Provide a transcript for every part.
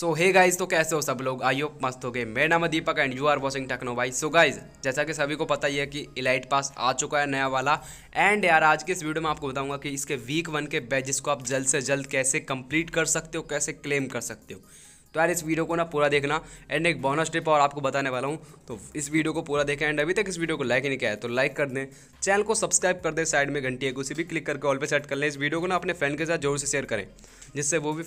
सो hey guys तो कैसे हो सब लोग आइयो मस्त हो गए मेरा नाम है Deepak and you are watching techno भाई सो गाइज जैसा कि सभी को पता ही है कि इलाइट पास आ चुका है नया वाला एंड यार आज के इस वीडियो में आपको बताऊंगा कि इसके वीक वन के बैजेस को आप जल्द से जल्द कैसे कंप्लीट कर सकते हो कैसे क्लेम कर सकते हो तो यार इस वीडियो को ना पूरा देखना एंड एक बोनस टिप और आपको बताने वाला हूँ तो इस वीडियो को पूरा देखें एंड अभी तक इस वीडियो को लाइक नहीं किया है तो लाइक कर दें चैनल को सब्सक्राइब कर दें साइड में घंटी है उसे भी क्लिक करके ऑल पे सेट कर लें इस वीडियो को ना अपने फ्रेंड के साथ जोर से शेयर करें जिससे वो भी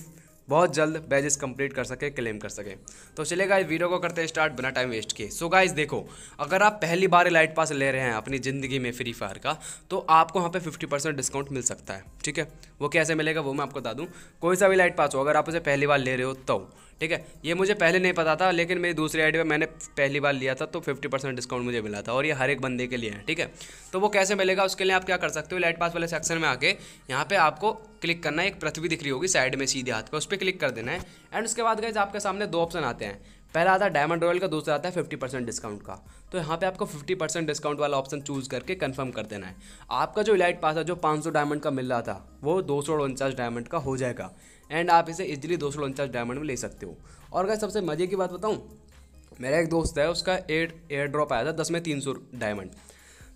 बहुत जल्द बैजेस कंप्लीट कर सके क्लेम कर सके तो चलिए गाइस वीडियो को करते हैं स्टार्ट बिना टाइम वेस्ट किए सो गाइस देखो अगर आप पहली बार लाइट पास ले रहे हैं अपनी ज़िंदगी में फ्री फायर का तो आपको वहाँ पे 50 परसेंट डिस्काउंट मिल सकता है ठीक है वो कैसे मिलेगा वो मैं आपको बता दूँ कोई सा भी लाइट पास हो अगर आप उसे पहली बार ले रहे हो तो ठीक है ये मुझे पहले नहीं पता था लेकिन मेरी दूसरी आई डी मैंने पहली बार लिया था तो फिफ्टी परसेंट डिस्काउंट मुझे मिला था और ये हर एक बंदे के लिए है ठीक है तो वो कैसे मिलेगा उसके लिए आप क्या कर सकते हो लाइट पास वाले सेक्शन में आके यहाँ पे आपको क्लिक करना है एक पृथ्वी दिख रही होगी साइड में सीधे हाथ पे उस पर क्लिक कर देना है एंड उसके बाद गए आपके सामने दो ऑप्शन आते हैं पहला आता है डायमंड रॉयल का दूसरा आता है फिफ्टी परसेंट डिस्काउंट का तो यहाँ पे आपको फिफ्टी परसेंट डिस्काउंट वाला ऑप्शन चूज़ करके कंफर्म कर देना है आपका जो इलाइट पास है जो पाँच सौ डायमंड का मिल रहा था वो दो सौ उनचास डायमंड का हो जाएगा एंड आप इसे इजिली दो सौ उनचास डायमंड में ले सकते हो और अगर सबसे मज़े की बात बताऊँ मेरा एक दोस्त है उसका एयर एयर ड्रॉप आया था दस में तीन सौ डायमंड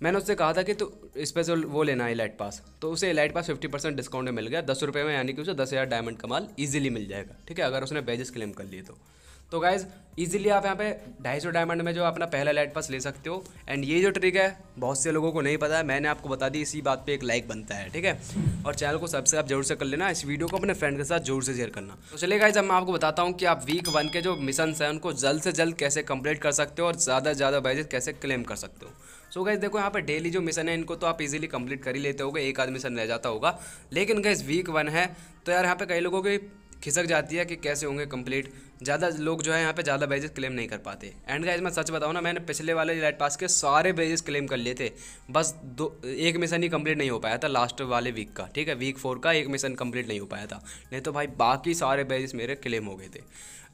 मैंने उससे कहा था कि तो स्पेशल वो लेना है इलाइट पास तो उसे elite pass fifty percent discount में मिल गया दस रुपये में यानी कि उसे दस हज़ार डायमंड का माल ईजिली मिल जाएगा ठीक है अगर उसने बेजेस क्लेम कर लिए तो तो गाइज इजीली आप यहाँ पे ढाई सौ डायमंड में जो अपना पहला लाइट पास ले सकते हो एंड ये जो ट्रिक है बहुत से लोगों को नहीं पता है मैंने आपको बता दी इसी बात पे एक लाइक बनता है ठीक है और चैनल को सब्सक्राइब जरूर से कर लेना इस वीडियो को अपने फ्रेंड के साथ जरूर से शेयर करना तो चलिए गाइज अब मैं आपको बताता हूँ कि आप वीक वन के जो मिशन है उनको जल्द से जल्द कैसे कंप्लीट कर सकते हो और ज़्यादा से ज़्यादा प्राइजेस कैसे क्लेम कर सकते हो सो so गाइज देखो यहाँ पर डेली जो मिशन है इनको तो आप इजीली कंप्लीट कर ही लेते होगे एक आदमी मिशन रह जाता होगा लेकिन गाइज वीक वन है तो यार यहाँ पे कई लोगों की खिसक जाती है कि कैसे होंगे कंप्लीट ज़्यादा लोग जो है यहाँ पे ज़्यादा बैजेस क्लेम नहीं कर पाते एंड गाइज मैं सच बताऊँ ना मैंने पिछले वाले लाइट पास के सारे बैजेस क्लेम कर लिए थे बस दो एक मिशन ही कंप्लीट नहीं हो पाया था लास्ट वाले वीक का ठीक है वीक फोर का एक मिशन कंप्लीट नहीं हो पाया था नहीं तो भाई बाकी सारे बैजेस मेरे क्लेम हो गए थे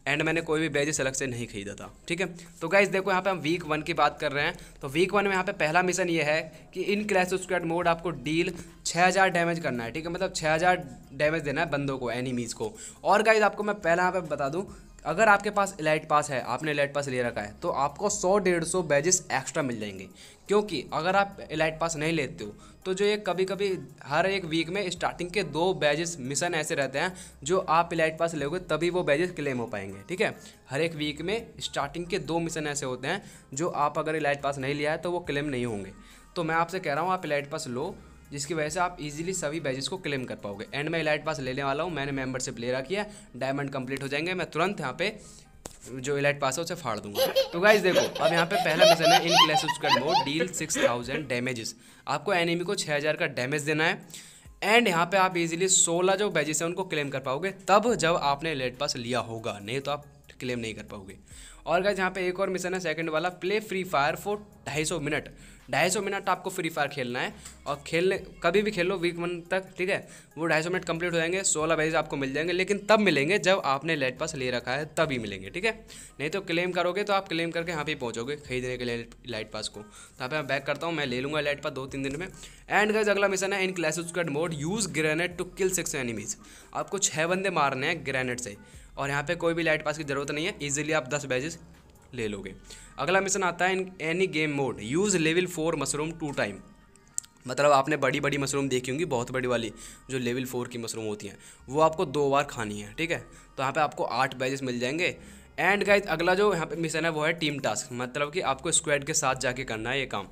एंड मैंने कोई भी बैजेस अलग से नहीं खरीदा था ठीक है तो गाइज देखो यहाँ पे हम वीक वन की बात कर रहे हैं तो वीक वन में यहाँ पे पहला मिशन ये है कि इन क्लैश स्क्वाड मोड आपको डील 6000 डैमेज करना है ठीक है मतलब 6000 डैमेज देना है बंदों को एनिमीज़ को और गाइज आपको मैं पहला यहाँ पे बता दूँ अगर आपके पास इलाइट पास है आपने इलाइट पास ले रखा है तो आपको सौ डेढ़ सौ बैजेस एक्स्ट्रा मिल जाएंगे क्योंकि अगर आप इलाइट पास नहीं लेते हो तो जो ये कभी कभी हर एक वीक में स्टार्टिंग के दो बैजेस मिशन ऐसे रहते हैं जो आप इलाइट पास लोगे तभी वो बैजेस क्लेम हो पाएंगे ठीक है हर एक वीक में स्टार्टिंग के दो मिशन ऐसे होते हैं जो आप अगर इलाइट पास नहीं लिया है तो वो क्लेम नहीं होंगे तो मैं आपसे कह रहा हूँ आप इलाइट पास लो जिसकी वजह से आप इजीली सभी बैजेस को क्लेम कर पाओगे एंड मैं इलाइट पास लेने वाला हूँ मैंने मेंबरशिप ले रखी है डायमंड कंप्लीट हो जाएंगे मैं तुरंत यहाँ पे जो इलाइट पास है उसे फाड़ दूंगा तो गाइज देखो अब यहाँ पे पहला मिशन है in classes mode deal six thousand damages आपको एनिमी को छः हज़ार का डैमेज देना है एंड यहाँ पे आप इजीली 16 जो बैजेस हैं उनको क्लेम कर पाओगे तब जब आपने इलाइट पास लिया होगा नहीं तो आप क्लेम नहीं कर पाओगे और गाइज यहाँ पे एक और मिशन है सेकंड वाला प्ले फ्री फायर फॉर ढाई सौ मिनट ढाई सौ मिनट आपको फ्री फायर खेलना है और खेलने कभी भी खेलो वीक वन तक ठीक है वो ढाई सौ मिनट कंप्लीट हो जाएंगे सोलह बैज आपको मिल जाएंगे लेकिन तब मिलेंगे जब आपने लेट पास ले रखा है तभी मिलेंगे ठीक है नहीं तो क्लेम करोगे तो आप क्लेम करके यहाँ पे पहुँचोगे खरीदने के लिए लाइट पास को तो यहाँ पे मैं बैक करता हूँ मैं ले लूँगा लाइट पास दो तीन दिन में एंड गज अगला मिशन है in classes mode use grenade to kill six enemies आपको छः बंदे मारने हैं ग्रेनेड से और यहाँ पे कोई भी लाइट पास की ज़रूरत नहीं है ईजिली आप दस बैजेस ले लोगे अगला मिशन आता है in any game mode use level four mushroom two time मतलब आपने बड़ी बड़ी मशरूम देखी होंगी बहुत बड़ी वाली जो लेवल फोर की मशरूम होती हैं वो आपको दो बार खानी है ठीक है तो यहाँ पर आपको आठ बैजेस मिल जाएंगे एंड गाइज अगला जो यहाँ पे मिशन है वो है टीम टास्क मतलब कि आपको स्क्वाड के साथ जाके करना है ये काम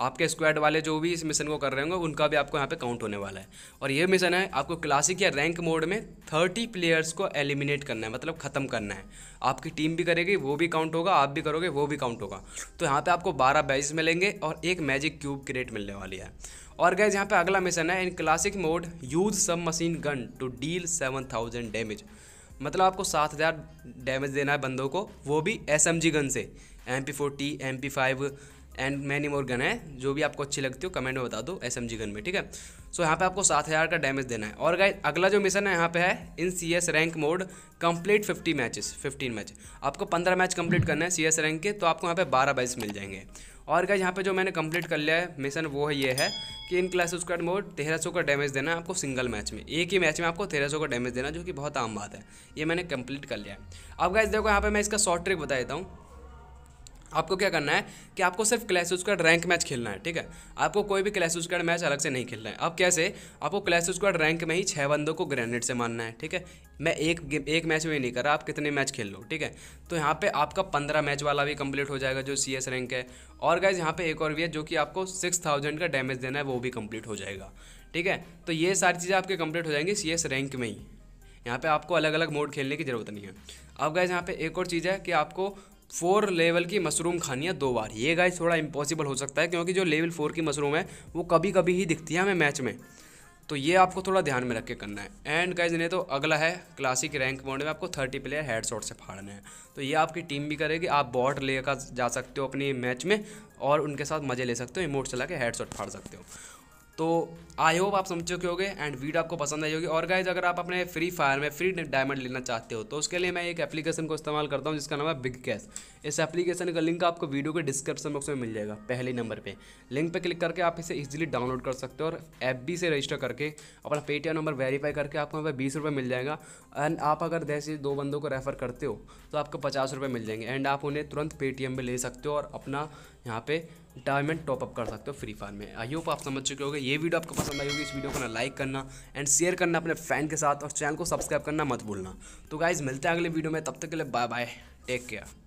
आपके स्क्वाड वाले जो भी इस मिशन को कर रहे होंगे उनका भी आपको यहाँ पे काउंट होने वाला है और ये मिशन है आपको क्लासिक या रैंक मोड में थर्टी प्लेयर्स को एलिमिनेट करना है मतलब ख़त्म करना है आपकी टीम भी करेगी वो भी काउंट होगा आप भी करोगे वो भी काउंट होगा तो यहाँ पर आपको बारह बैजेस मिलेंगे और एक मैजिक क्यूब क्रिएट मिलने वाली है और गैज यहाँ पे अगला मिशन है in classic mode use sub machine gun to deal seven thousand damage मतलब आपको सात हज़ार डैमेज देना है बंदों को वो भी एस एम जी गन से M P forty M P five and many more gun है जो भी आपको अच्छी लगती हो कमेंट में बता दो एस एम जी गन में ठीक है सो so, यहाँ पे आपको सात हज़ार का डैमेज देना है और गाइज अगला जो मिशन है यहाँ पे है in C S rank mode complete fifty matches fifteen match आपको पंद्रह मैच कंप्लीट करना है सी एस रैंक के तो आपको यहाँ पे बारह बाइस मिल जाएंगे और गाइज यहाँ पे जो मैंने कंप्लीट कर लिया है मिशन वो है ये है कि इन क्लास का मोड तेरह सौ का डैमेज देना है आपको सिंगल मैच में एक ही मैच में आपको तेरह सौ का डैमेज देना जो कि बहुत आम बात है ये मैंने कंप्लीट कर लिया है अब गाइज देखो यहाँ पर मैं इसका शॉर्ट ट्रिक बता देता हूँ आपको क्या करना है कि आपको सिर्फ क्लैश उसका रैंक मैच खेलना है ठीक है आपको कोई भी क्लैश उसका मैच अलग से नहीं खेलना है अब कैसे आपको क्लैश उसका रैंक में ही छः बंदों को ग्रेनेड से मानना है ठीक है मैं एक एक मैच में नहीं कर रहा आप कितने मैच खेल लो ठीक है तो यहाँ पे आपका पंद्रह मैच वाला भी कंप्लीट हो जाएगा जो सी एस रैंक है और गैज यहाँ पे एक और भी है जो कि आपको सिक्स थाउजेंड का डैमेज देना है वो भी कम्प्लीट हो जाएगा ठीक है तो ये सारी चीज़ें आपके कंप्लीट हो जाएंगी सी एस रैंक में ही यहाँ पर आपको अलग अलग मोड खेलने की ज़रूरत नहीं है अब गैस यहाँ पर एक और चीज़ है कि आपको फोर लेवल की मशरूम खानी है दो बार ये गाइस थोड़ा इम्पॉसिबल हो सकता है क्योंकि जो लेवल फोर की मशरूम है वो कभी कभी ही दिखती है हमें मैच में तो ये आपको थोड़ा ध्यान में रख के करना है एंड गाइज इन्हें तो अगला है क्लासिक रैंक मोड में आपको थर्टी प्लेयर हेड शॉट से फाड़ना है तो ये आपकी टीम भी करेगी आप बॉट लेकर जा सकते हो अपनी मैच में और उनके साथ मज़े ले सकते हो इमोट चला के हेड शॉट फाड़ सकते हो तो आई होप आप समझ चुके होगे एंड वीडियो आपको पसंद आई होगी और गाइज अगर आप अपने फ्री फायर में फ्री डायमंड लेना चाहते हो तो उसके लिए मैं एक एप्लीकेशन को इस्तेमाल करता हूँ जिसका नाम है बिग कैश इस एप्लीकेशन का लिंक आपको वीडियो के डिस्क्रिप्शन बॉक्स में मिल जाएगा पहले नंबर पर लिंक पर क्लिक करके आप इसे ईजिली डाउनलोड कर सकते हो और ऐप भी से रजिस्टर करके अपना पेटीएम नंबर वेरीफाई करके आपको वहाँ पर बीस रुपये मिल जाएगा एंड आप अगर जैसे दो बंदों को रेफ़र करते हो तो आपको पचास रुपये मिल जाएंगे एंड आप उन्हें तुरंत पेटीएम में ले सकते हो और अपना यहाँ पे डायमंड टॉपअप कर सकते हो फ्री फायर में आई होप आप समझ चुके होंगे ये वीडियो आपको पसंद आई होगी इस वीडियो को ना लाइक करना एंड शेयर करना अपने फ्रेंड के साथ और चैनल को सब्सक्राइब करना मत भूलना तो गाइज मिलते हैं अगले वीडियो में तब तक के लिए बाय बाय टेक केयर